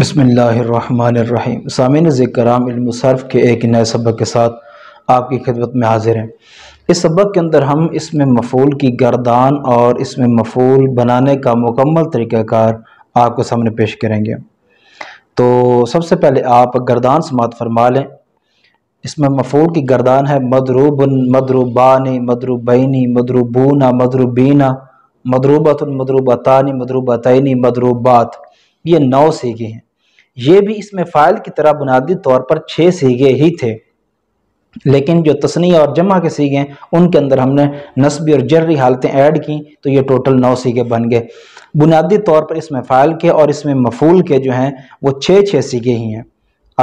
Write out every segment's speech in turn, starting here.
बसमीम सामिन कराम के एक नए सबक के साथ आपकी खिदमत में हाजिर हैं इस सबक के अंदर हम इसमें मफूल की गर्दान और इसमें मफूल बनाने का मुकम्मल तरीक़ाकार आपके सामने पेश करेंगे तो सबसे पहले आप गर्दान समात फरमा लें इसमें मफूल की गर्दान है मदरूब मदरूबानी मदरूबैनी मदरूबूना मदरूबीना मदरूबत मदरूबतानी मदरूबतनी मदरूबात ये नौ सीखे हैं ये भी इसमें फ़ाइल की तरह बुनियादी तौर पर छः सीगे ही थे लेकिन जो तस्नी और जमा के सीगे हैं उनके अंदर हमने नस्बी और जर्री हालतें ऐड की तो ये टोटल नौ सीगे बन गए बुनियादी तौर पर इसमें फ़ाइल के और इसमें मफूल के जो हैं वो छः छः सीगे ही हैं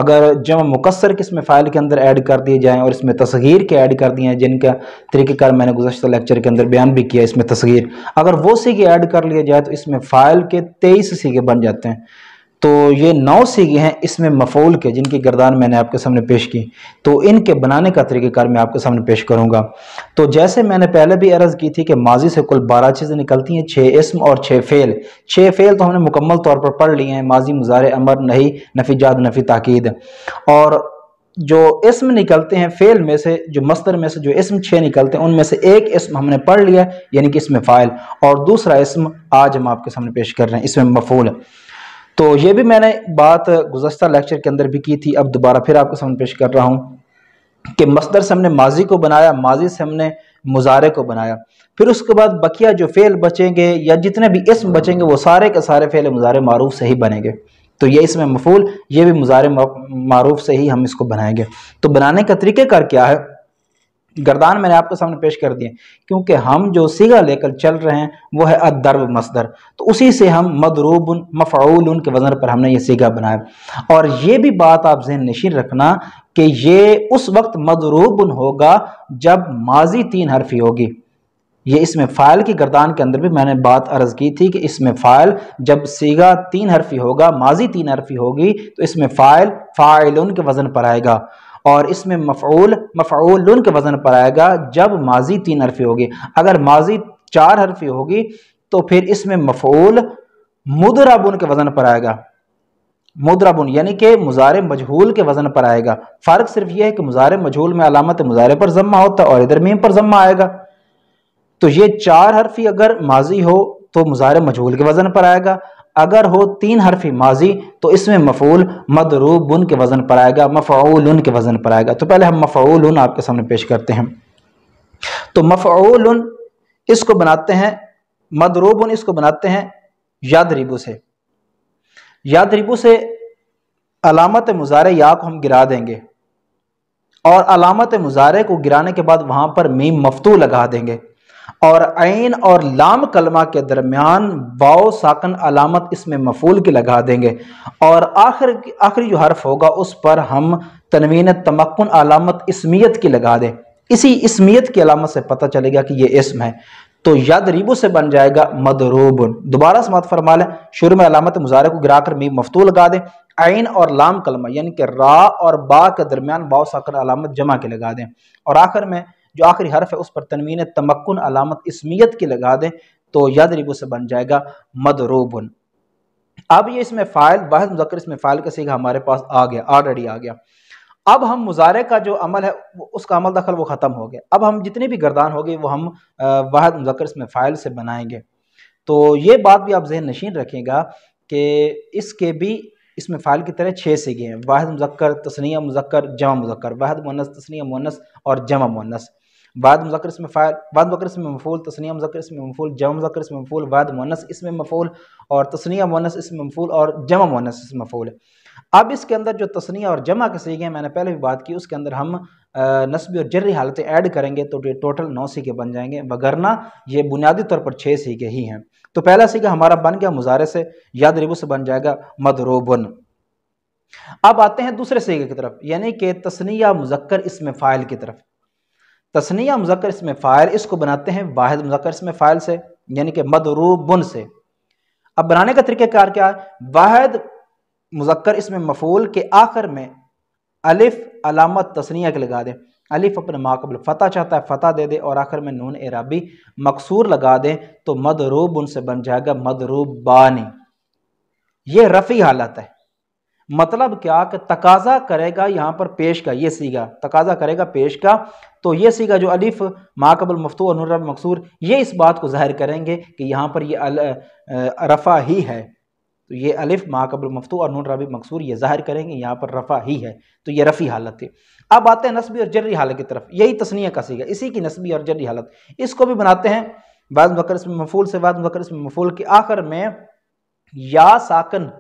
अगर जमा मुकसर के इसमें फ़ाइल के अंदर ऐड कर दिए जाएँ और इसमें तस्गीर के ऐड कर दिए जिनका तरीक़ेकार मैंने गुजशत लेक्चर के अंदर बयान भी किया इसमें तस्गीर अगर वो सीगे ऐड कर लिए जाए तो इसमें फ़ाइल के तेईस सीगे बन जाते हैं तो ये नौ सीगे हैं इसमें मफूल के जिनकी गर्दान मैंने आपके सामने पेश की तो इनके बनाने का तरीक़ेकार मैं आपके सामने पेश करूँगा तो जैसे मैंने पहले भी अर्ज़ की थी कि माजी से कुल बारह चीज़ें निकलती हैं छः इसम और छः फ़ेल छः फ़ेल तो हमने मुकम्मल तौर पर पढ़ लिए हैं माजी मुजार अमर नहीं नफ़ी जाद नफ़ी ताक़द और जो इसम निकलते हैं फेल में से जो मस्तर में से जो इसम छः निकलते हैं उनमें से एक इसम हमने पढ़ लिया यानी कि इसमें फ़ाइल और दूसरा इसम आज हम आपके सामने पेश कर रहे हैं इसमें मफूल है तो ये भी मैंने बात गुजशत लेक्चर के अंदर भी की थी अब दोबारा फिर आपको सामने पेश कर रहा हूँ कि मस्तर से हमने माजी को बनाया माजी से हमने मुजारे को बनाया फिर उसके बाद बकिया जो फ़ेल बचेंगे या जितने भी इसम बचेंगे वो सारे के सारे फ़ेल मुजारे मारूफ से ही बनेंगे तो ये इसमें मफूल ये भी मुजारे मारूफ से ही हम इसको बनाएंगे तो बनाने का तरीक़ेकार क्या है गर्दान मैंने आपके सामने पेश कर दिए क्योंकि हम जो सीगा लेकर चल रहे हैं वो है अदर्व मसदर तो उसी से हम मदरूब मफाउल के वजन पर हमने ये सीगा बनाया और ये भी बात आप जहन नशीन रखना कि ये उस वक्त मदरूबन होगा जब माजी तीन हरफी होगी ये इसमें फ़ाइल की गर्दान के अंदर भी मैंने बात अर्ज की थी कि इसमें फ़ाइल जब सीगा तीन हरफी होगा माजी तीन हरफी होगी तो इसमें फ़ाइल फ़ाइल उनके वज़न पर आएगा और इसमें मफूल मफूल के वज़न पर आएगा जब माजी तीन हरफी होगी अगर माजी चार हरफी होगी तो फिर इसमें मफूल मुदराबुन के वज़न पर आएगा मुद्राबुन यानी कि मुजार मजहूल के वज़न पर आएगा फ़र्क सिर्फ यह है कि मुजार मजहूल में अलामत मुजारे पर जमा होता है और इधर मीम पर जमा आएगा तो ये चार हरफी अगर माजी हो तो मुजार मजहूल के वज़न पर आएगा अगर हो तीन हरफी माजी तो इसमें मफूल मदरूबन के वज़न पर आएगा मफ़ूल के वज़न पर आएगा तो पहले हम उन आपके सामने पेश करते हैं तो मफ़ूल इसको बनाते हैं उन इसको बनाते हैं याद से याद से अलामत मुजारे या को हम गिरा देंगे और अलामत मुजारे को गिराने के बाद वहाँ पर मीम मफतू लगा देंगे और आइन और लाम कलमा के दरमियान वाओ साकन अलामत इसमें मफूल की लगा देंगे और आखिर आखिरी जो हर्फ होगा उस पर हम तनवीन तमक्न अलामत इसमियत की लगा दें इसी इसमियत की अलामत से पता चलेगा कि ये इसम है तो याद रिबू से बन जाएगा मदरूब दोबारा से मत फरमा लें शुरू में अलामत मुजारे को गिरा कर मी मफतू लगा दें आइन और लाम कलमा यानी कि रा और बा के दरमियान बाओ अलामत जमा के लगा दें और आखिर में जो आखिरी हर्फ है उस पर तनवीन तमक्न अलामत इसमियत की लगा दें तो याद रिबू से बन जाएगा मदरूबन अब ये इसमें फ़ाइल बाहर मुजक्र इसमें फ़ाइल का सीखा हमारे पास आ गया ऑलरेडी आ गया अब हम मुजारे का जो अमल है उसका अमल दखल वो ख़त्म हो गया अब हम जितनी भी गर्दान हो गई वो हम वाहद मुजक्र इसमें फ़ाइल से बनाएंगे तो ये बात भी आप जहन नशीन रखेगा कि इसके भी इसमें फ़ाइल की तरह छः सीगे हैं वाहद मुजक्र तसनिया मुजक्र जमा मुजक्र वाहद मुनस तस्नी मुनस और जमा मुनस बाद मुजक्र इसमें फ़ायल बाद मुजक्र इसमें मफूल तसनिया मुजक्र इसमें मफूल जम मुजक्र इसमें मफूल बाद मुनस इसमें मफूल और तस्नी मुनस इसमें मफूल और जमा मुनस इसमें मफूल अब इसके अंदर जो तस्नी और जमा के सीखे हैं मैंने पहले भी बात की उसके अंदर हम नस्बी और जर्री हालतें ऐड करेंगे तो ये टोटल नौ सीखे बन जाएंगे वगरना ये बुनियादी तौर पर छः सीखे ही हैं तो पहला सीखा हमारा बन गया मुजारे से याद रिबू से बन जाएगा मदरोबन अब आते हैं दूसरे सीखे की तरफ यानी कि तसनिया मुजक्र इसमें फ़ाइल की तरफ तसनिया मुजक्र इसमें फ़ायल इसको बनाते हैं वाहिद मुजक्र इसमें फ़ायल से यानी कि मदरूबन से अब बनाने का तरीक़ाकार क्या है वाहिद मुजक्र इसमें मफूल के आखिर में अलिफ अलामत तस्निया के लगा दें अलिफ अपने माकबल फ़तह चाहता है फ़तह दे दे और आखिर में नून एराबी मकसूर लगा दें तो मदरूब उनसे बन जाएगा मदरूब बानी ये रफ़ी हालत है मतलब क्या कि तकाजा करेगा यहाँ पर पेश का ये सीगा तकाजा करेगा पेश का तो ये सीगा जो अलिफ माकबल मफतू और मकसूर ये इस बात को जाहिर करेंगे कि यहाँ पर ये अल, रफ़ा ही है तो ये अलिफ माकबल मफतू और नून रबी मकसूर ये जाहिर करेंगे यहाँ पर रफ़ा ही है तो ये रफ़ी हालत है अब आते हैं नस्बी और जर्री हालत की तरफ यही तस्निया का सीगा इसी की नस्बी और जर्री हालत इसको भी बनाते हैं बाद बकर इसमें मफूल से बाद बकर इसमें मफूल के आखिर में या साकन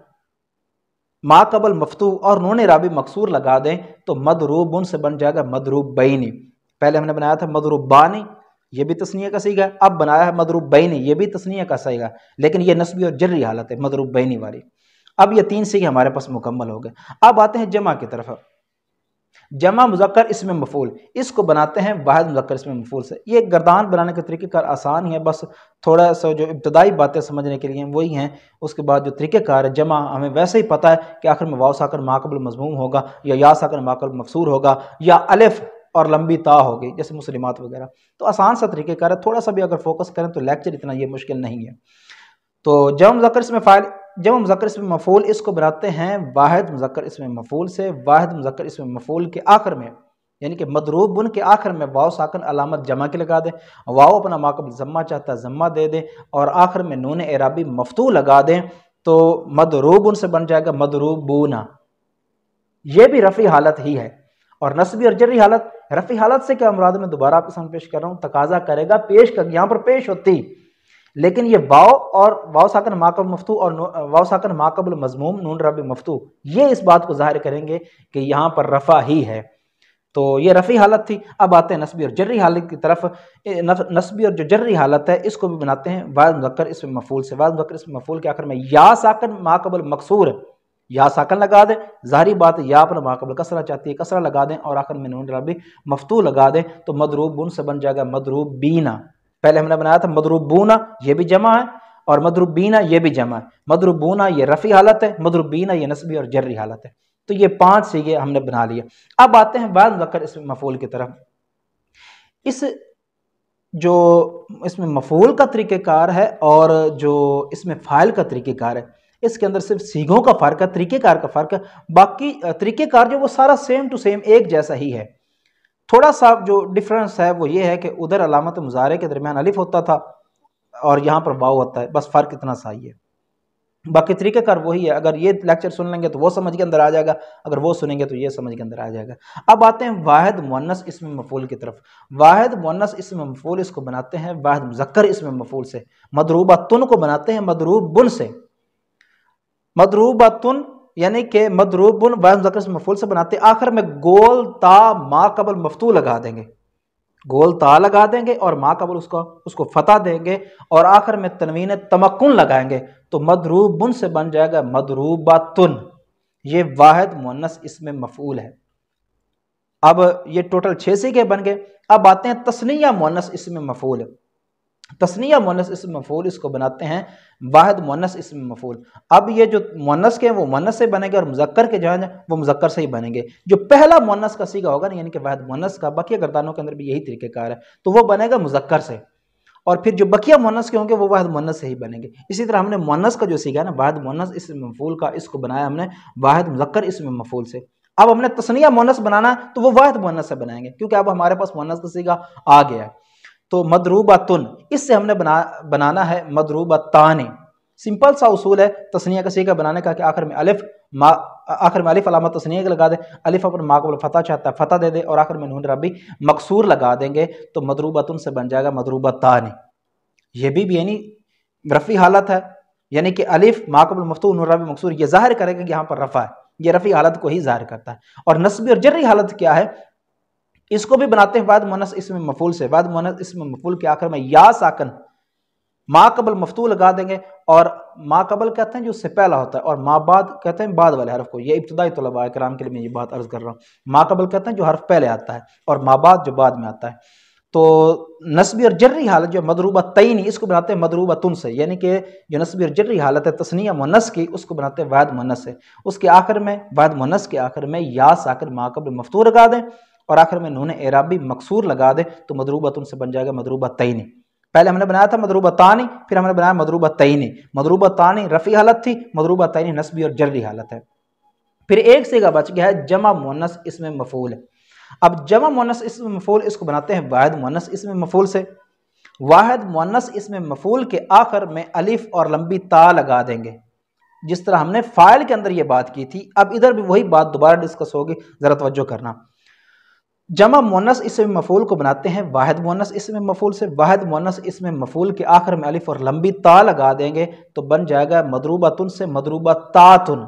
माकबल मफतू और नून राबी मकसूर लगा दें तो मदरूब उन से बन जाएगा मदरूब बैनी पहले हमने बनाया था मदरूब बानी ये भी तस्निया का सहीगा अब बनाया है मदरूब बैनी ये भी तस्निया का सहीगा लेकिन ये नस्बी और जर्री हालत है मदरूब बैनी वाली अब ये तीन सीखे हमारे पास मुकम्मल हो गए अब आते हैं जमा की तरफ जमा मुजक्कर इसमें मफूल इसको बनाते हैं वाहद मुजक्र इसमें मफूल से ये गर्दान बनाने का तरीक़ेकार आसान है बस थोड़ा सा जो इब्तदाई बातें समझने के लिए वही हैं उसके बाद जो तरीक़ेकार है जमा हमें वैसे ही पता है कि आखिर में वाउस आकर माकबल मजमूम होगा या यास आकर माकबल मफसूर होगा या अलिफ और लंबी ता होगी जैसे मुसलिमत वगैरह तो आसान सा तरीक़ेकार है थोड़ा सा भी अगर फोकस करें तो लेक्चर इतना ये मुश्किल नहीं है तो जमा मुजक्र इसमें फ़ाइल जब हम मुजक्र इसमें मफूल इसको बनाते हैं वाहिद मुजक्र इसमें मफूल से वाहिद मुजक्र इसमें मफूल के आखिर में यानी कि मदरूब बुन के आखिर में वाव साकन अलामत जमा के लगा दें वाओ अपना माकबल जम्मा चाहता है जम्मा दे दें और आखिर में नून एराबी मफतू लगा दें तो उन से बन जाएगा मदरूबूना यह भी रफ़ी हालत ही है और नस्बी और जर्री हालत रफ़ी हालत से क्या मुराद में दोबारा आपके सामने पेश कर रहा हूँ तकाजा करेगा पेश कर यहाँ पर पेश होती लेकिन ये वाव और वाव साकन माकब मफतू और वाव साकन माकबल मजमूम नून रब मफतू ये इस बात को जाहिर करेंगे कि यहाँ पर रफ़ा ही है तो ये रफ़ी हालत थी अब आते हैं नस्बी और जर्री हालत की तरफ नस्बी और जो जर्री हालत है इसको भी बनाते हैं वाद मकर इसमें मफूल से वाद मकर इसमें मफूल के आखिर में या साकन माकबल मकसूर या साकन लगा दें ज़ाहरी बात या पर माकबल कसरा चाहती है कसरा लगा दें और आखिर में नून रबी मफतू लगा दें तो मदरूब बुन से बन जाएगा मदरूब बीना पहले हमने बनाया था मदरुबूना ये भी जमा है और मदरुबीना ये भी जमा है मदरुबूना ये रफ़ी हालत है मदरुबीना ये नस्बी और जर्री हालत है तो ये पांच सीगे हमने बना लिए अब आते हैं बाद वक्र इस मफूल की तरफ इस जो इसमें मफूल का तरीक़ेकार है और जो इसमें फ़ाइल का तरीक़ेकार है इसके अंदर सिर्फ सीघों का फ़र्क है तरीक़ेकार का फ़र्क है बाकी तरीक़ेकार जो वो सारा सेम टू सेम एक जैसा ही है थोड़ा सा जो डिफरेंस है वो ये है कि उधर अलामत मुजारे के दरमियान अलिफ होता था और यहाँ पर बाव होता है बस फ़र्क इतना सा ही है बाकी तरीक़ाकार वही है अगर ये लेक्चर सुन लेंगे तो वो समझ के अंदर आ जाएगा अगर वो सुनेंगे तो ये समझ के अंदर आ जाएगा अब आते हैं वाहिद मुनस इसमें मफूल की तरफ वाहिद मुनस इसमें मफूल इसको बनाते हैं वाहिद मुजक्कर इसमें मफूल से मदरूबा तुन को बनाते हैं मदरूब बुन से मदरूबा तुन यानी कि मदरूबन बाजकर से मफूल से बनाते आखिर में गोल ता माँ कबल मफतू लगा देंगे गोल ता लगा देंगे और माँ कबल उसका उसको फतह देंगे और आखिर में तनवीन तमक्न लगाएंगे तो मदरूबन से बन जाएगा मदरूबा तुन ये वाहद मुन्नस इसमें मफूल है अब ये टोटल छः सीखे बन गए अब आते हैं तस्निया मुन्नस इसमें मफूल है तस्निया मोनस इसम मफूल इसको बनाते हैं वाहद मोनस इसम मफूल अब ये जो मोनस के हैं वो मोनस से बनेंगे और मुजक्कर के जो है वो मुजक्कर से ही बनेंगे जो पहला मोनस का सीगा होगा ना यानी कि वाहद मोनस का बकिया गर्दानों के अंदर भी यही तरीक़ेकार है तो वो बनेगा मुजक्कर से और फिर जो बकिया मोनस के होंगे वो वाहद मोनस से ही बनेंगे इसी तरह हमने मोनस का जो सीखा ना वाहद मोनस इसम मफूल का इसको बनाया हमने वाहद मुजक्कर इसम मफूल से अब हमने तस्निया मोनस बनाना तो वो वाहद मोनस से बनाएंगे क्योंकि अब हमारे पास मोनस का सीगा आ गया है तो मदरूबा तुन इससे हमने बना बनाना है मदरूबा तान सिंपल सा उसूल है तस्निया का सीखा बनाने का कि आखिर में अलिफ मा आखिर में अलिफ अलामत तस्निया का लगा दे अलिफ अपन माँ को फतह चाहता है फतह दे दे और आखिर में नून रबी मकसूर लगा देंगे तो मदरूबा तुन से बन जाएगा मदरूबा ये भी, भी यानी रफ़ी हालत है यानी कि अलिफ माकबल मफतू रबी मकसूर ये जाहिर करेगा कि यहाँ पर रफ़ा है ये रफ़ी हालत को ही जाहिर करता है और नस्बी और जर्री हालत क्या है इसको भी बनाते हैं बाद मोनस इसमें मफूल से बाद मोनस इसमें मफूल के आखिर में या साकन माँ कबल मफतू लगा देंगे और माँ कबल कहते हैं जो उससे पहला होता है और माँ बाद कहते हैं बाद वाले हरफ को ये इब्तदाई तलबा कराम के लिए मैं ये बात अर्ज कर रहा हूँ माँ कबल कहते हैं जो हरफ पहले आता है और माँ बाद जो बाद में आता है तो नस्बी और जर्री हालत जो मदरूबा तयनी इसको बनाते हैं मदरूबा तुन से यानी कि जो नस्बी और जर्री हालत है तस्निया मुनस की उसको बनाते हैं वाद मुनस से उसके आखिर में वाद मुनस के आखिर में या साकर माँ कबल मफतू लगा दें और आखिर में नून एराबी मकसूर लगा दे तो मदरूबा तुमसे बन जाएगा मदरूबा तयनी पहले हमने बनाया था मदरूबा तानी फिर हमने बनाया मदरूबा तयनी मदरूबा तानी रफ़ी हालत थी मदरूबा तयनी नस्बी और जरली हालत है फिर एक सीगा बच गया है जमा मुनस इसमें मफूल है अब जमा मुनस इसमें मफूल इसको बनाते हैं वाहिद मुनस इसमें मफूल से वाहिद मुनस इसमें मफूल के आखिर में अलिफ और लंबी ता लगा देंगे जिस तरह हमने फाइल के अंदर ये बात की थी अब इधर भी वही बात दोबारा डिस्कस होगी ज़रा तवज्जो करना जमा मोनस इसमें मफूल को बनाते हैं वाहद मोनस इसमें मफूल से वाहिद मोनस इसमें मफूल के आखिर में अलिफ और लंबी ता लगा देंगे तो बन जाएगा मदरूबा तुन से मदरूबा ता तुन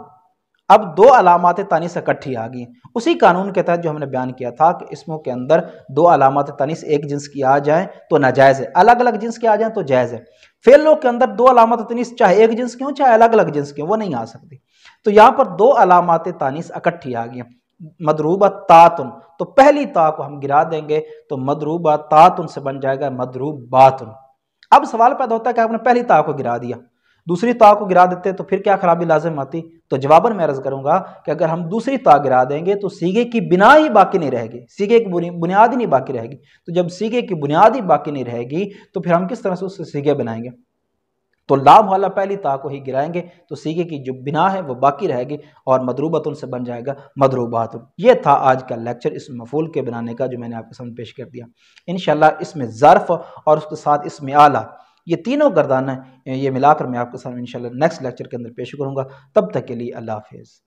अब दो अलामत तनिस इकट्ठी आ गई उसी कानून के तहत जो हमने बयान किया था कि इसमों के अंदर दो अलामत तनिस एक जिन्स की आ जाए तो नाजायज़ है अलग अलग जिन्स की आ जाए तो जायज़ है फेलों के अंदर दो अलामत तनिस चाहे एक जिन्स की हों चाहे अलग अलग जिन्स की वो नहीं आ सकती तो यहाँ पर दो अलामत तानिस इकट्ठी आ गई मदरूबा तातुन तो पहली ता को हम गिरा देंगे तो मदरूबा तातुन से बन जाएगा बातुन अब सवाल पैदा होता है कि आपने पहली ता को गिरा दिया दूसरी ता को गिरा देते तो फिर क्या खराबी लाजिम आती तो जवाबन मैं अर्ज करूंगा कि अगर हम दूसरी ता गिरा देंगे तो सीगे की बिना ही बाकी नहीं रहेगी सीगे की बुनियाद ही नहीं बाकी रहेगी तो जब सीगे की बुनियाद ही बाकी नहीं रहेगी तो फिर हम किस तरह से उससे सीगे बनाएंगे तो लाभ वाला पहली ता को ही गिराएंगे तो सीखे की जो बिना है वो बाकी रहेगी और मदरूबत से बन जाएगा मदरूबात ये था आज का लेक्चर इस मफूल के बनाने का जो मैंने आपके सामने पेश कर दिया इन इसमें ज़र्फ़ और उसके साथ इसमें आला ये तीनों गर्दाना ये मिलाकर मैं आपके सामने इन नेक्स्ट लेक्चर के अंदर पेश करूँगा तब तक के लिए अल्लाह हाफिज़